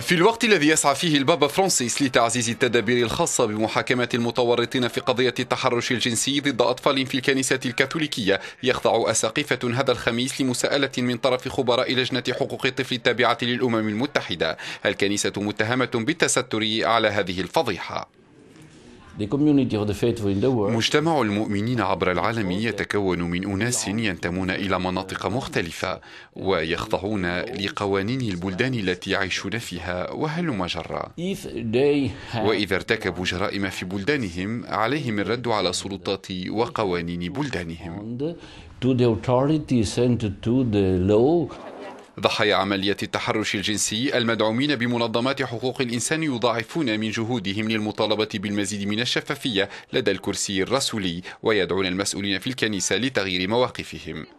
في الوقت الذي يسعى فيه البابا فرانسيس لتعزيز التدابير الخاصة بمحاكمة المتورطين في قضية التحرش الجنسي ضد أطفال في الكنيسة الكاثوليكية يخضع أساقفة هذا الخميس لمساءلة من طرف خبراء لجنة حقوق الطفل التابعة للأمم المتحدة الكنيسة متهمة بالتستر على هذه الفضيحة مجتمع المؤمنين عبر العالم يتكون من أناس ينتمون إلى مناطق مختلفة ويخضعون لقوانين البلدان التي يعيشون فيها وهل مجرة وإذا ارتكبوا جرائم في بلدانهم عليهم الرد على سلطات وقوانين بلدانهم ضحايا عملية التحرش الجنسي المدعومين بمنظمات حقوق الإنسان يضاعفون من جهودهم للمطالبة بالمزيد من الشفافية لدى الكرسي الرسولي ويدعون المسؤولين في الكنيسة لتغيير مواقفهم